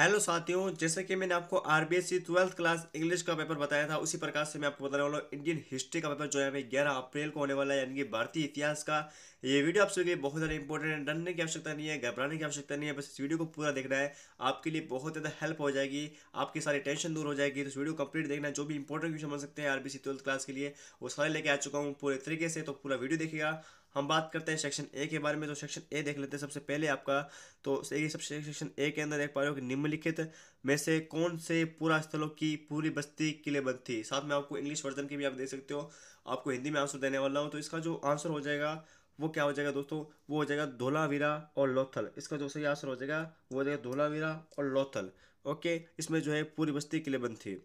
hello साथियों जैसे कि मैंने आपको R B S C twelfth class English का पेपर बताया था उसी प्रकार से मैं आपको बताने वाला हूँ इंडियन हिस्ट्री का पेपर जो है भाई ग्यारह अप्रैल को होने वाला है यानी कि भारतीय इतिहास का ये वीडियो आप सभी बहुत ज़्यादा इंपॉर्टेंट है डरने की आवश्यकता नहीं है घबराने की आवश्यकता नहीं है बस इस वीडियो को पूरा देखना है आपके लिए बहुत ज़्यादा हेल्प हो जाएगी आपकी सारी टेंशन दूर हो जाएगी तो वीडियो कंप्लीट देखना जो भी इंपॉर्टेंट क्वेश्चन बन सकते हैं R B C twelfth class के लिए वो सारे लेके आ चुका हूँ पूरे तरीके से तो पूरा वीडियो देखिएगा हम बात करते हैं सेक्शन ए के बारे में तो सेक्शन ए देख लेते हैं सबसे पहले आपका तो सबसे सेक्शन ए के अंदर देख पा रहे हो कि निम्नलिखित में से कौन से पूरा स्थलों की पूरी बस्ती किलेबंद थी साथ में आपको इंग्लिश वर्जन की भी आप देख सकते हो आपको हिंदी में आंसर देने वाला हूँ तो इसका जो आंसर हो जाएगा वो क्या हो जाएगा दोस्तों वो हो जाएगा धोलावीरा और लोथल इसका जो सही आंसर हो जाएगा वो हो जाएगा धोलावीरा और लोथल ओके इसमें जो है पूरी बस्ती किलेबंद थी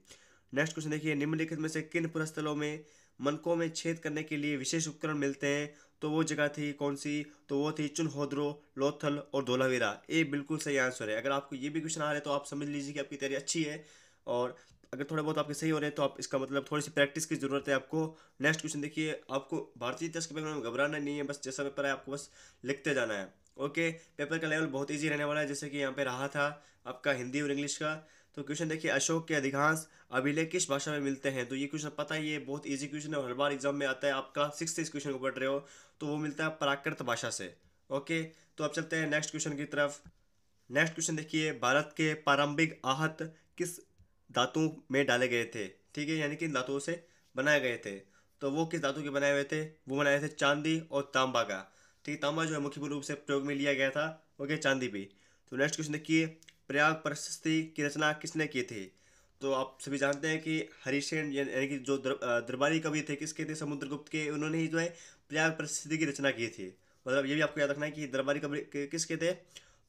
नेक्स्ट क्वेश्चन देखिए निम्नलिखित में से किन पुरस्थलों में मनकों में छेद करने के लिए विशेष उपकरण मिलते हैं तो वो जगह थी कौन सी तो वो थी चुनहोद्रो लोथल और धोलावीरा ये बिल्कुल सही आंसर है अगर आपको ये भी क्वेश्चन आ रहा है तो आप समझ लीजिए कि आपकी तैयारी अच्छी है और अगर थोड़ा बहुत आपके सही हो रहे हैं तो आप इसका मतलब थोड़ी सी प्रैक्टिस की ज़रूरत है आपको नेक्स्ट क्वेश्चन देखिए आपको भारतीय इतिहास के पेपर में घबराना नहीं है बस जैसा पेपर है आपको बस लिखते जाना है ओके पेपर का लेवल बहुत ईजी रहने वाला है जैसे कि यहाँ पे रहा था आपका हिंदी और इंग्लिश का तो क्वेश्चन देखिए अशोक के अधिकांश अभिलेख किस भाषा में मिलते हैं तो ये क्वेश्चन पता है ये बहुत ईजी क्वेश्चन है हर बार एग्जाम में आता है आपका सिक्स इस क्वेश्चन को पढ़ रहे हो तो वो मिलता है प्राकृत भाषा से ओके तो अब चलते हैं नेक्स्ट क्वेश्चन की तरफ नेक्स्ट क्वेश्चन देखिए भारत के प्रारंभिक आहत किस धातु में डाले गए थे ठीक है यानी कि धातुओं से बनाए गए थे तो वो किस धातु के बनाए हुए थे वो बनाए थे चांदी और तांबा का ठीक है तांबा जो है मुख्य रूप से प्रयोग में लिया गया था ओके चांदी भी तो नेक्स्ट क्वेश्चन देखिए प्रयाग प्रशस्ति की रचना किसने की थी तो आप सभी जानते हैं कि हरिसेन यानी कि जो दरबारी कवि थे किसके थे समुद्रगुप्त के उन्होंने ही जो है प्रयाग प्रशस्ति की रचना की थी मतलब ये भी आपको याद रखना है कि दरबारी कवि किसके थे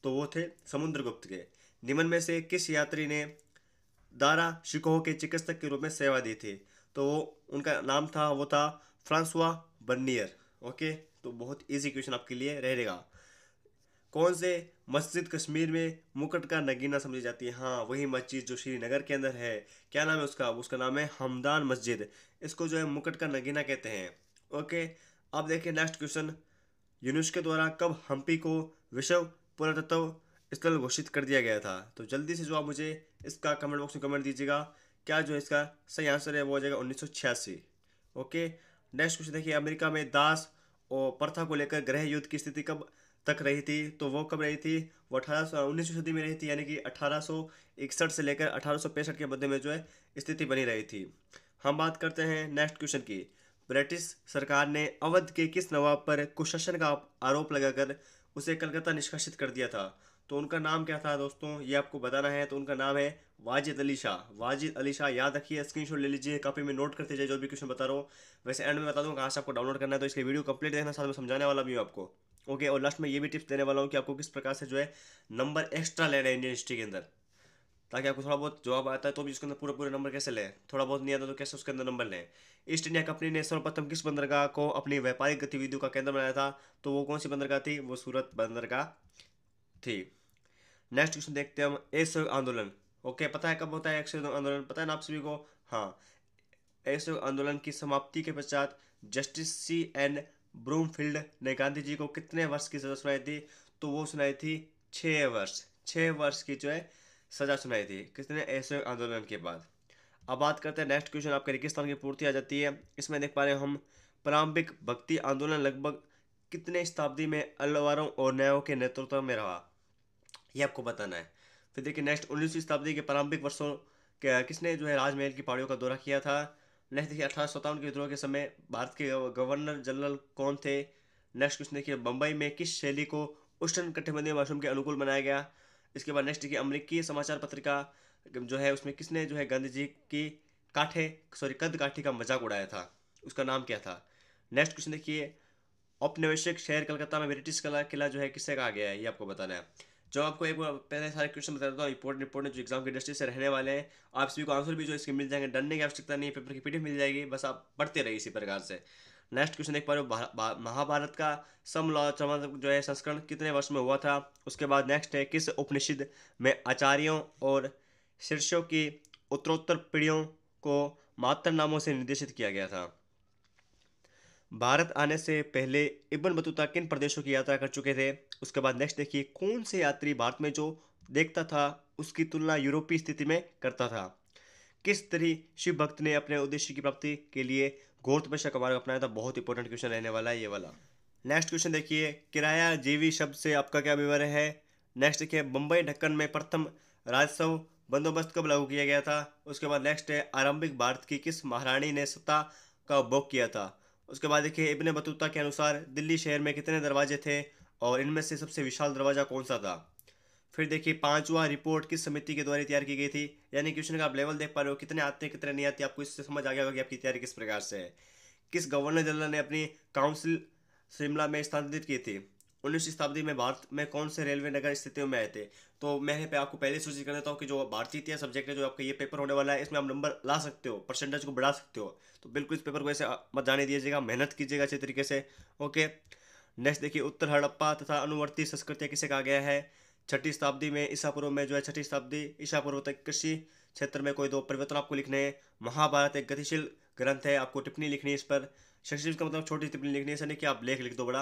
तो वो थे समुद्रगुप्त के निमन में से किस यात्री ने दारा शिकोह के चिकित्सक के रूप में सेवा दी थी तो वो उनका नाम था वो था फ्रांसवा बर्नियर ओके तो बहुत इजी क्वेश्चन आपके लिए रहेगा कौन से मस्जिद कश्मीर में मुकट का नगीना समझी जाती है हाँ वही मस्जिद जो श्रीनगर के अंदर है क्या नाम है उसका उसका नाम है हमदान मस्जिद इसको जो है मुकट का नगीना कहते हैं ओके अब देखिए नेक्स्ट क्वेश्चन यूनेस्को द्वारा कब हम्पी को विश्व पुरातत्व स्थल घोषित कर दिया गया था तो जल्दी से जो आप मुझे इसका कमेंट बॉक्स में कमेंट दीजिएगा क्या जो इसका सही आंसर है वो हो जाएगा उन्नीस ओके नेक्स्ट क्वेश्चन देखिए अमेरिका में दास और प्रथा को लेकर गृह युद्ध की स्थिति कब तक रही थी तो वो कब रही थी वो अठारह उन्नीसवीं सदी में रही थी यानी कि अठारह से लेकर अठारह के मध्य में जो है स्थिति बनी रही थी हम बात करते हैं नेक्स्ट क्वेश्चन की ब्रिटिश सरकार ने अवध के किस नवाब पर कुशासन का आरोप लगाकर उसे कलकत्ता निष्कासित कर दिया था तो उनका नाम क्या था दोस्तों ये आपको बताना है तो उनका नाम है वाजिद अली शाह वाजिद अली शाह याद रखिए स्क्रीनशॉट ले लीजिए कॉपी में नोट करते जाइए जो भी क्वेश्चन बता रहा हूँ वैसे एंड में बता दूँ कहाँ से आपको डाउनलोड करना है तो इसके वीडियो कंप्लीट देखना साथ में समझाने वाला भी हूँ आपको ओके और लास्ट में ये भी टिप्स देने वाला हूँ कि आपको किस प्रकार से जो है नंबर एक्स्ट्रा लेना है इंडियन हिस्ट्री के अंदर ताकि आपको थोड़ा बहुत जवाब आता है तो भी उसके अंदर पूरा पूरे नंबर कैसे लें थोड़ा बहुत नहीं आता तो कैसे उसके अंदर नंबर लें ईस्ट इंडिया कंपनी ने सर्वप्रथम किस बंदरगाह को अपनी व्यापारिक गतिविधियों का केंद्र बनाया था तो वो कौन सी बंदरगाह थी वो सूरत बंदरगाह थी नेक्स्ट क्वेश्चन देखते हैं हम असहयोग आंदोलन ओके पता है कब होता है असहयोग आंदोलन पता है ना आप सभी को हाँ असहयोग आंदोलन की समाप्ति के पश्चात जस्टिस सी एन ब्रूमफील्ड ने गांधी जी को कितने वर्ष की सज़ा सुनाई थी तो वो सुनाई थी छः वर्ष छः वर्ष की जो है सज़ा सुनाई थी किसने ऐसे आंदोलन के बाद अब बात करते हैं नेक्स्ट क्वेश्चन आपके रेगिस्तान की पूर्ति आ जाती है इसमें देख पा रहे हैं हम प्रारंभिक भक्ति आंदोलन लगभग कितने शताब्दी में अलवारों और न्यायों के नेतृत्व में रहा ये आपको बताना है फिर देखिए नेक्स्ट उन्नीसवीं शताब्दी के प्रारंभिक वर्षों के किसने जो है राजमहल की पहाड़ियों का दौरा किया था नेक्स्ट देखिए अठारह सौ सत्तावन के विद्रोह के समय भारत के गवर्नर जनरल कौन थे नेक्स्ट क्वेश्चन देखिए बम्बई में किस शैली को उष्ण कटिबंधीय मौसम के अनुकूल बनाया गया इसके बाद नेक्स्ट देखिए अमरीकी समाचार पत्रिका जो है उसमें किसने जो है गांधी जी की काठे सॉरी कद काठी का मजाक उड़ाया था उसका नाम क्या था नेक्स्ट क्वेश्चन देखिए औपनिवेशिक शहर कलकत्ता में ब्रिटिश कला किला जो है किससे कहा गया है ये आपको बताना है जो आपको एक बार पहले सारे क्वेश्चन बता देता हूँ इंपॉर्टेंट इंपॉर्टेंट जो एग्जाम की दृष्टि से रहने वाले हैं आप सभी को आंसर भी जो इसके मिल जाएंगे डरने की आवश्यकता नहीं है पेपर की पीडीएफ मिल जाएगी बस आप पढ़ते रहिए इसी प्रकार से नेक्स्ट क्वेश्चन देख पा रहे हो महाभारत का समलॉ जो है संस्करण कितने वर्ष में हुआ था उसके बाद नेक्स्ट है किस उपनिषद में आचार्यों और शीर्षों की उत्तरोत्तर पीढ़ियों को मातृ नामों से निर्देशित किया गया था भारत आने से पहले इबन बतूता किन प्रदेशों की यात्रा कर चुके थे उसके बाद नेक्स्ट देखिए कौन से यात्री भारत में जो देखता था उसकी तुलना यूरोपीय स्थिति में करता था किस तरह शिव भक्त ने अपने उद्देश्य की प्राप्ति के लिए घोर तपस्या का मार्ग अपनाया था बहुत इंपॉर्टेंट क्वेश्चन रहने वाला है ये वाला नेक्स्ट क्वेश्चन देखिए किराया जीवी शब्द से आपका क्या विवरण है नेक्स्ट देखिए मुंबई ढक्कन में प्रथम राजस्व बंदोबस्त कब लागू किया गया था उसके बाद नेक्स्ट है आरंभिक भारत की किस महारानी ने सत्ता का उपभोग किया था उसके बाद देखिए इब्ने बतूता के अनुसार दिल्ली शहर में कितने दरवाजे थे और इनमें से सबसे विशाल दरवाज़ा कौन सा था फिर देखिए पांचवा रिपोर्ट किस समिति के द्वारा तैयार की गई थी यानी क्वेश्चन का आप लेवल देख पा रहे हो कितने आते हैं कितने नहीं आते आपको इससे समझ आ गया होगा कि आपकी तैयारी किस प्रकार से है किस गवर्नर जनरल ने अपनी काउंसिल शिमला में स्थानांतरित की थी सौ शताब्दी में भारत में कौन से रेलवे नगर स्थितियों में आए थे तो मैं यहाँ पे आपको पहले सूचित कर देता हूँ कि जो भारतीय इतिहास सब्जेक्ट है जो आपका ये पेपर होने वाला है इसमें आप नंबर ला सकते हो परसेंटेज को बढ़ा सकते हो तो बिल्कुल इस पेपर को ऐसे मत जाने दीजिएगा मेहनत कीजिएगा अच्छे तरीके से ओके नेक्स्ट देखिए उत्तर हड़प्पा तथा अनुवर्ती संस्कृतियाँ किसे कहा गया है छठी शताब्दी में ईसा पूर्व में जो है छठी शताब्दी ईसा पूर्व तक कृषि क्षेत्र में कोई दो परिवर्तन आपको लिखने हैं महाभारत एक गतिशील ग्रंथ है आपको टिप्पणी लिखनी है इस पर शक्ति का मतलब छोटी टिप्पणी लिखनी है ऐसा नहीं कि आप लेख लिख दो बड़ा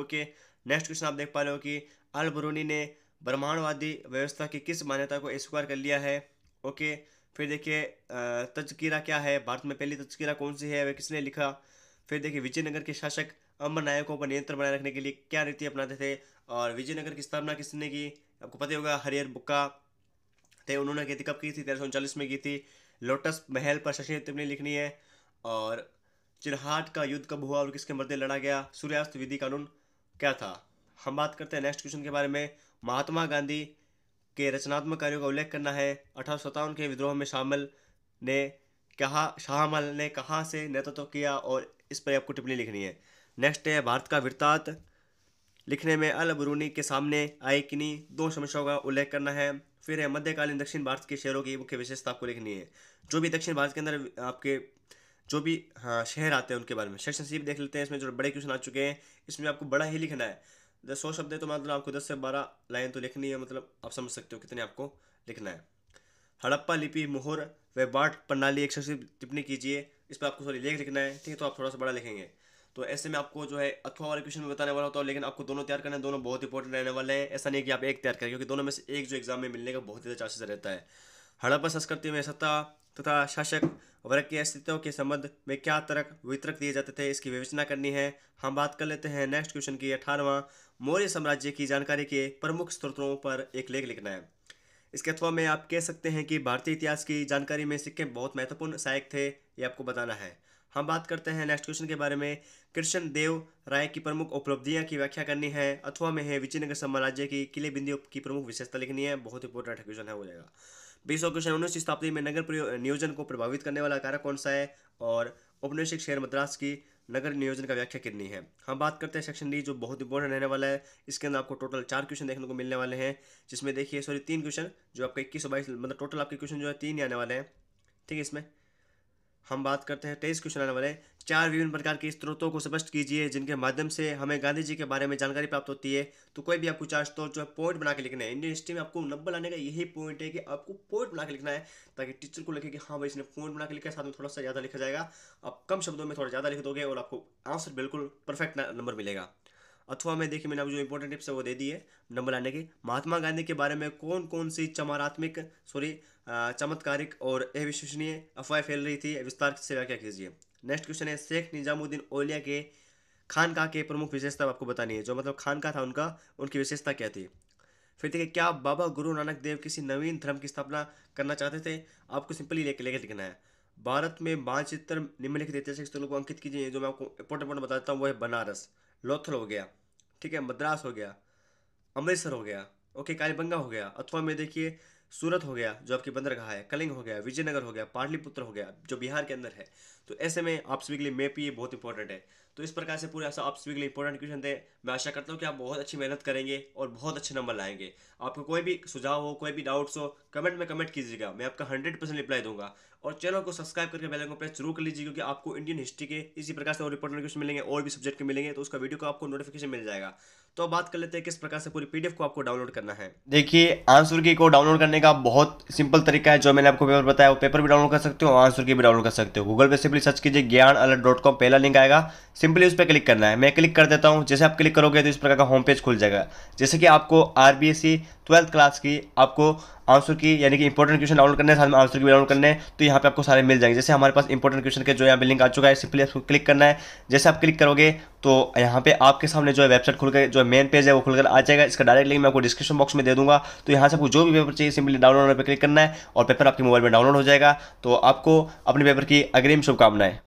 ओके नेक्स्ट क्वेश्चन आप देख पा रहे हो कि अल बरूनी ने ब्रह्मांडवादी व्यवस्था की किस मान्यता को स्वीकार कर लिया है ओके फिर देखिए तजकीरा क्या है भारत में पहली तजकीरा कौन सी है वह किसने लिखा फिर देखिए विजयनगर के शासक अमर नायकों पर नियंत्रण बनाए रखने के लिए क्या नीति अपनाते थे और विजयनगर की स्थापना किसने की आपको पता होगा हरिहर बुक्का थे उन्होंने खेती कब की थी तेरह में की थी लोटस महल पर शशि तिमने लिखनी है और चिरहाट का युद्ध कब हुआ और किसके मध्य लड़ा गया सूर्यास्त विधि कानून क्या था हम बात करते हैं नेक्स्ट क्वेश्चन के बारे में महात्मा गांधी के रचनात्मक कार्यों का उल्लेख करना है अठारह के विद्रोह में शामिल ने कहा शाहमल ने कहाँ से नेतृत्व किया और इस पर आपको टिप्पणी लिखनी है नेक्स्ट है भारत का वृत्तांत लिखने में अल बरूनी के सामने आए किन्हीं दो समस्याओं का उल्लेख करना है फिर है मध्यकालीन दक्षिण भारत के शहरों की मुख्य विशेषता आपको लिखनी है जो भी दक्षिण भारत के अंदर आपके जो भी हाँ शहर आते हैं उनके बारे में सेक्शन सी देख लेते हैं इसमें जो बड़े क्वेश्चन आ चुके हैं इसमें आपको बड़ा ही लिखना है दस सौ शब्द है तो मतलब आपको दस से बारह लाइन तो लिखनी है मतलब आप समझ सकते हो कितने आपको लिखना है हड़प्पा लिपि मोहर व बाट प्रणाली एक टिप्पणी कीजिए इस पर आपको सॉरी लेख लिखना है ठीक है तो आप थोड़ा सा बड़ा लिखेंगे तो ऐसे में आपको जो है अथवा वाले क्वेश्चन में बताने वाला होता हूँ लेकिन आपको दोनों तैयार करने दोनों बहुत इंपॉर्टेंट रहने वाले हैं ऐसा नहीं कि आप एक तैयार करें क्योंकि दोनों में से एक जो एग्जाम में मिलने का बहुत ज़्यादा चांसेस रहता है हड़प्पा संस्कृति में सत्ता तथा शासक वर्ग के अस्तित्व के संबंध में क्या तरक वितरक दिए जाते थे इसकी विवेचना करनी है हम बात कर लेते हैं नेक्स्ट क्वेश्चन की अठारहवां मौर्य साम्राज्य की जानकारी के प्रमुख स्रोतों पर एक लेख लिखना है इसके अथवा में आप कह सकते हैं कि भारतीय इतिहास की जानकारी में सिक्के बहुत महत्वपूर्ण सहायक थे ये आपको बताना है हम बात करते हैं नेक्स्ट क्वेश्चन के बारे में कृष्ण देव राय की प्रमुख उपलब्धियां की व्याख्या करनी है अथवा में है विजयनगर साम्राज्य की किले बिंदियों की प्रमुख विशेषता लिखनी है बहुत इंपॉर्टेंट क्वेश्चन है हो जाएगा बीसवा क्वेश्चन उन्नीस शताब्दी में नगर नियोजन को प्रभावित करने वाला कारक कौन सा है और उपनिषिक शहर मद्रास की नगर नियोजन का व्याख्या करनी है हम बात करते हैं सेक्शन डी जो बहुत इंपॉर्टेंट रहने वाला है इसके अंदर आपको टोटल चार क्वेश्चन देखने को मिलने वाले हैं जिसमें देखिए सॉरी तीन क्वेश्चन जो आपका इक्कीस और बाईस मतलब टोटल आपके क्वेश्चन जो है तीन आने वाले हैं ठीक है इसमें हम बात करते हैं तेईस क्वेश्चन आने वाले चार विभिन्न प्रकार के स्त्रोतों को स्पष्ट कीजिए जिनके माध्यम से हमें गांधी जी के बारे में जानकारी प्राप्त होती है तो कोई भी आपको चार स्त्रोत जो है पॉइंट बना के लिखना है इंडियन हिस्ट्री में आपको नंबर लाने का यही पॉइंट है कि आपको पॉइंट बना के लिखना है ताकि टीचर को लगे कि हाँ भाई इसने पॉइंट बना के लिखा है साथ में थोड़ा सा ज़्यादा लिखा जाएगा आप कम शब्दों में थोड़ा ज़्यादा लिख दोगे और आपको आंसर बिल्कुल परफेक्ट नंबर मिलेगा अथवा में देखिए मैंने आप जो इंपॉर्टेंट टिप्स है वो दे दिए नंबर लाने की महात्मा गांधी के बारे में कौन कौन सी चमारात्मक सॉरी चमत्कारिक और अविश्वसनीय अफवाह फैल रही थी विस्तार से व्याख्या कीजिए नेक्स्ट क्वेश्चन है शेख निजामुद्दीन ओलिया के खानका के प्रमुख विशेषता आपको बतानी है जो मतलब खानका था उनका उनकी विशेषता क्या थी फिर देखिए क्या बाबा गुरु नानक देव किसी नवीन धर्म की स्थापना करना चाहते थे आपको सिंपली लेके लेके लिखना है भारत में मानचित्र निम्नलिखित ऐतिहासिक स्थलों को अंकित कीजिए जो मैं आपको इंपॉर्टेंट पॉइंट बताता हूँ वो है बनारस लोथल हो गया ठीक है मद्रास हो गया अमृतसर हो गया ओके कालीबंगा हो गया अथवा में देखिए सूरत हो गया जो आपकी बंदरगाह है कलिंग हो गया विजयनगर हो गया पाटलिपुत्र हो गया जो बिहार के अंदर है तो ऐसे में आप सभी के लिए मैप ये बहुत इंपॉर्टेंट है तो इस प्रकार से पूरे आप सभी के लिए इंपॉर्टेंट क्वेश्चन थे मैं आशा करता हूँ कि आप बहुत अच्छी मेहनत करेंगे और बहुत अच्छे नंबर लाएंगे आपको कोई भी सुझाव हो कोई भी डाउट्स हो कमेंट में कमेंट कीजिएगा मैं आपका हंड्रेड परसेंट रिप्लाई दूंगा और चैनल को सब्सक्राइब करके बेल आइकन प्रेस जरूर कर लीजिए क्योंकि आपको इंडियन हिस्ट्री के इसी प्रकार से और इंपॉर्टेंट क्वेश्चन मिलेंगे और भी सब्जेक्ट के मिलेंगे तो उसका वीडियो को आपको नोटिफिकेशन मिल जाएगा तो बात कर लेते हैं किस प्रकार से पूरी पीडीएफ को आपको डाउनलोड करना है देखिए आंसर की को डाउनलोड करने का बहुत सिंपल तरीका है जो मैंने आपको पेपर बताया वो पेपर भी डाउनलोड कर सकते हो आंसर की भी डाउनलोड कर सकते हो गूगल पे सिंपली सर्च कीजिए ज्ञान अलर्ट डॉट कॉम पहला लिंक आएगा सिंपली उस पर क्लिक करना है मैं क्लिक कर देता हूँ जैसे आप क्लिक करोगे तो इस प्रकार का होम पेज खुल जाएगा जैसे कि आपको R B S C twelfth class की आपको आंसर की यानी कि इंपॉर्टेंट क्वेश्चन डाउनलोड करने साथ में आंसर की भी डाउनलोड करने तो यहाँ पे आपको सारे मिल जाएंगे जैसे हमारे पास इंपॉर्टेंट क्वेश्चन के जो यहाँ पे लिंक आ चुका है सिंपली आपको क्लिक करना है जैसे आप क्लिक करोगे तो यहाँ पे आपके सामने जो है वेबसाइट खुलकर जो मेन पेज है वो खुलकर आ जाएगा इसका डायरेक्ट लिंक मैं आपको डिस्क्रिप्शन बॉक्स में दे दूँगा तो यहाँ से आपको जो भी पेपर चाहिए सिंपली डाउनलोड पर क्लिक करना है और पेपर आपके मोबाइल में डाउनलोड हो जाएगा तो आपको अपने पेपर की अग्रिम शुभकामनाएं